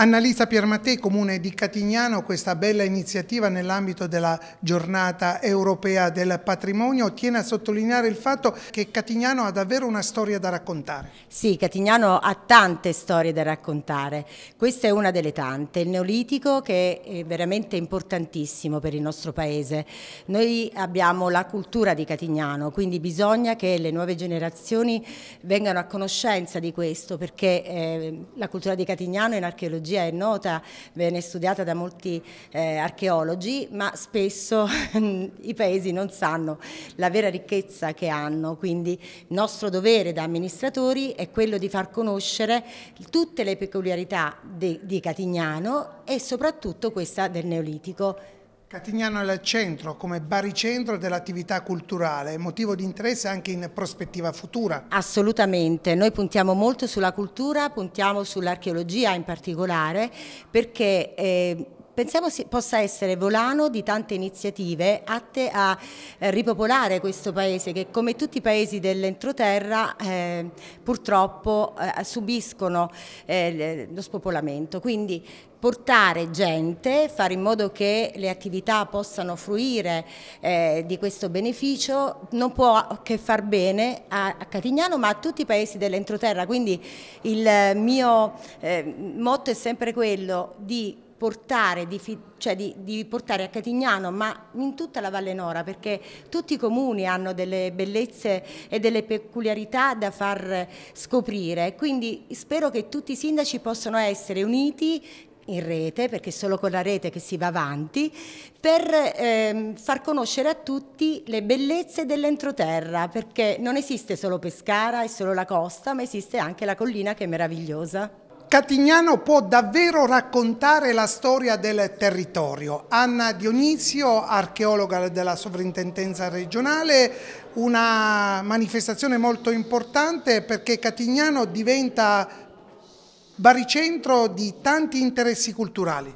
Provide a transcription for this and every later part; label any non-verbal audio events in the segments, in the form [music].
Annalisa Piermatè, comune di Catignano, questa bella iniziativa nell'ambito della giornata europea del patrimonio tiene a sottolineare il fatto che Catignano ha davvero una storia da raccontare. Sì, Catignano ha tante storie da raccontare, questa è una delle tante, il Neolitico che è veramente importantissimo per il nostro paese. Noi abbiamo la cultura di Catignano, quindi bisogna che le nuove generazioni vengano a conoscenza di questo perché eh, la cultura di Catignano è in archeologia archeologia è nota, viene studiata da molti eh, archeologi, ma spesso [laughs] i paesi non sanno la vera ricchezza che hanno, quindi il nostro dovere da amministratori è quello di far conoscere tutte le peculiarità de, di Catignano e soprattutto questa del Neolitico. Catignano è il centro, come baricentro dell'attività culturale, motivo di interesse anche in prospettiva futura. Assolutamente, noi puntiamo molto sulla cultura, puntiamo sull'archeologia in particolare, perché... Eh, pensiamo si, possa essere volano di tante iniziative atte a eh, ripopolare questo paese che come tutti i paesi dell'entroterra eh, purtroppo eh, subiscono eh, lo spopolamento. Quindi portare gente, fare in modo che le attività possano fruire eh, di questo beneficio non può che far bene a, a Catignano ma a tutti i paesi dell'entroterra, quindi il mio eh, motto è sempre quello di portare, di, cioè di, di portare, a Catignano, ma in tutta la Valle Nora, perché tutti i comuni hanno delle bellezze e delle peculiarità da far scoprire. Quindi spero che tutti i sindaci possano essere uniti in rete, perché è solo con la rete che si va avanti, per ehm, far conoscere a tutti le bellezze dell'entroterra, perché non esiste solo Pescara e solo la costa, ma esiste anche la collina che è meravigliosa. Catignano può davvero raccontare la storia del territorio. Anna Dionisio, archeologa della sovrintendenza regionale, una manifestazione molto importante perché Catignano diventa baricentro di tanti interessi culturali.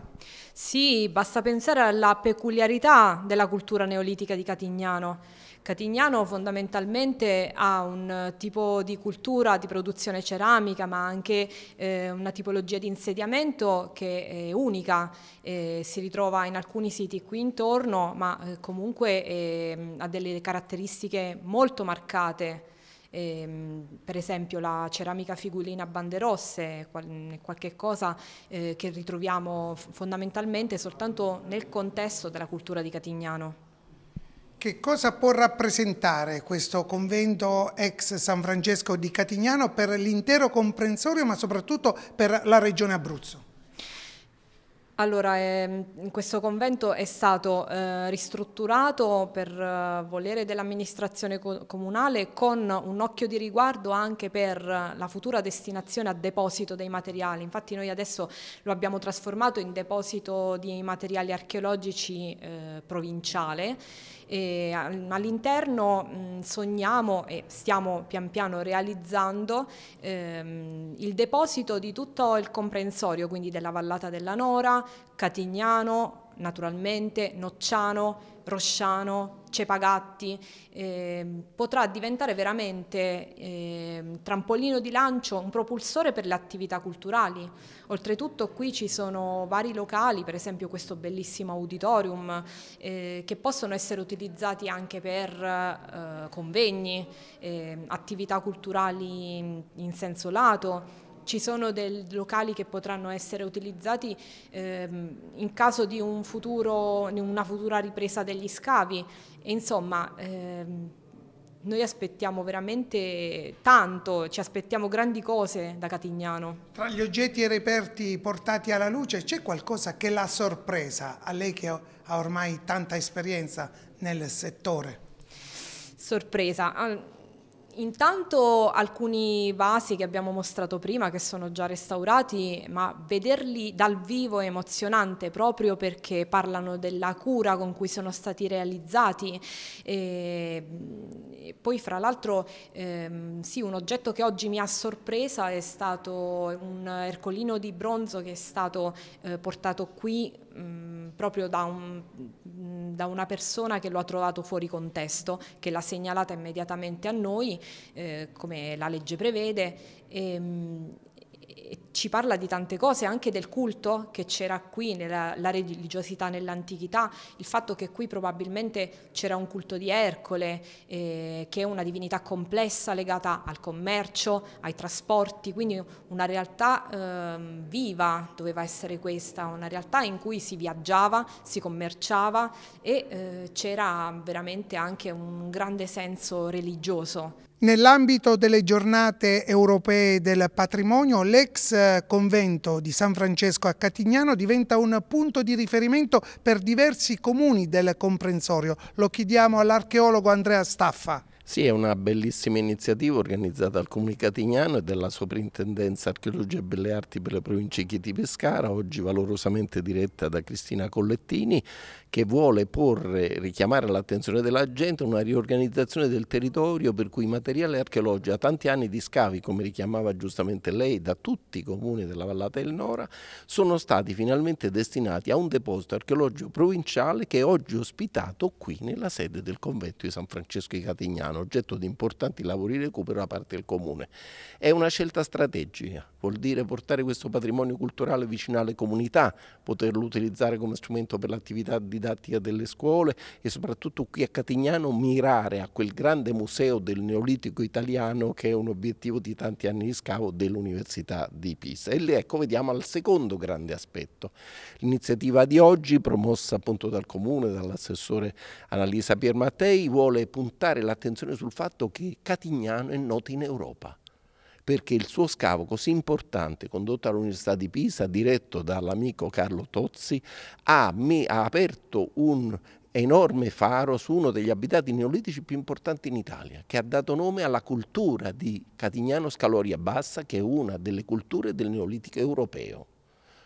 Sì, basta pensare alla peculiarità della cultura neolitica di Catignano Catignano fondamentalmente ha un eh, tipo di cultura di produzione ceramica ma anche eh, una tipologia di insediamento che è unica, eh, si ritrova in alcuni siti qui intorno ma eh, comunque ehm, ha delle caratteristiche molto marcate. Eh, per esempio la ceramica figurina a bande rosse, qual- qualche cosa eh, che ritroviamo fondamentalmente soltanto nel contesto della cultura di Catignano. Che cosa può rappresentare questo convento ex San Francesco di Catignano per l'intero comprensorio ma soprattutto per la regione Abruzzo? Allora, eh, questo convento è stato eh, ristrutturato per eh, volere dell'amministrazione co comunale con un occhio di riguardo anche per la futura destinazione a deposito dei materiali. Infatti noi adesso lo abbiamo trasformato in deposito di materiali archeologici eh, provinciale e all'interno mm, sogniamo e stiamo pian piano realizzando ehm, il deposito di tutto il comprensorio, quindi della vallata della Nora, Catignano, naturalmente, Nocciano, Rosciano, Cepagatti, eh, potrà diventare veramente eh, trampolino di lancio, un propulsore per le attività culturali. Oltretutto qui ci sono vari locali, per esempio questo bellissimo auditorium, eh, che possono essere utilizzati anche per eh, convegni, ehm, attività culturali in senso lato, ci sono dei locali che potranno essere utilizzati ehm, in caso di un futuro, una futura ripresa degli scavi. E insomma, ehm, noi aspettiamo veramente tanto, ci aspettiamo grandi cose da Catignano. Tra gli oggetti e reperti portati alla luce c'è qualcosa che l'ha sorpresa, a lei che ha ormai tanta esperienza nel settore? Sorpresa. Intanto alcuni vasi che abbiamo mostrato prima, che sono già restaurati, ma vederli dal vivo è emozionante proprio perché parlano della cura con cui sono stati realizzati. E poi fra l'altro ehm, sì, un oggetto che oggi mi ha sorpresa è stato un ercolino di bronzo che è stato eh, portato qui mh, mm, proprio da un da una persona che lo ha trovato fuori contesto, che l'ha segnalata immediatamente a noi, eh, come la legge prevede, e, ehm, ci parla di tante cose, anche del culto che c'era qui, nella, la religiosità nell'antichità, il fatto che qui probabilmente c'era un culto di Ercole, eh, che è una divinità complessa legata al commercio, ai trasporti, quindi una realtà eh, viva doveva essere questa, una realtà in cui si viaggiava, si commerciava e eh, c'era veramente anche un grande senso religioso. Nell'ambito delle giornate europee del patrimonio, l'ex eh, convento di San Francesco a Catignano diventa un punto di riferimento per diversi comuni del comprensorio. Lo chiediamo all'archeologo Andrea Staffa. Sì, è una bellissima iniziativa organizzata dal Comune Catignano e dalla Soprintendenza Archeologia e Belle Arti per le province Chieti Pescara, oggi valorosamente diretta da Cristina Collettini, che vuole porre, richiamare l'attenzione della gente una riorganizzazione del territorio per cui i materiali archeologici a tanti anni di scavi, come richiamava giustamente lei, da tutti i comuni della Vallata del Nora, sono stati finalmente destinati a un deposito archeologico provinciale che è oggi ospitato qui nella sede del convento di San Francesco di Catignano piano, oggetto di importanti lavori di recupero da parte del Comune. È una scelta strategica, vuol dire portare questo patrimonio culturale vicino alle comunità, poterlo utilizzare come strumento per l'attività didattica delle scuole e soprattutto qui a Catignano mirare a quel grande museo del neolitico italiano che è un obiettivo di tanti anni di scavo dell'Università di Pisa. E lì ecco vediamo al secondo grande aspetto. L'iniziativa di oggi, promossa appunto dal Comune, dall'assessore Annalisa Piermattei, vuole puntare l'attenzione attenzione sul fatto che Catignano è noto in Europa perché il suo scavo così importante condotto all'Università di Pisa, diretto dall'amico Carlo Tozzi, ha, ha aperto un enorme faro su uno degli abitati neolitici più importanti in Italia, che ha dato nome alla cultura di Catignano Scaloria Bassa, che è una delle culture del neolitico europeo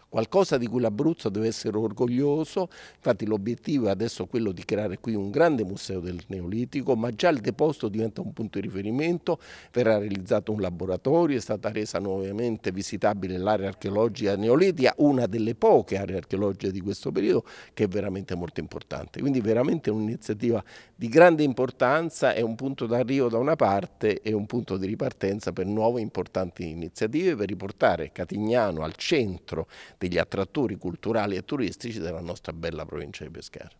qualcosa di cui l'Abruzzo deve essere orgoglioso, infatti l'obiettivo è adesso quello di creare qui un grande museo del Neolitico, ma già il deposito diventa un punto di riferimento, verrà realizzato un laboratorio, è stata resa nuovamente visitabile l'area archeologica neolitica, una delle poche aree archeologiche di questo periodo che è veramente molto importante, quindi veramente un'iniziativa di grande importanza, è un punto d'arrivo da una parte e un punto di ripartenza per nuove importanti iniziative per riportare Catignano al centro degli attrattori culturali e turistici della nostra bella provincia di Pescara.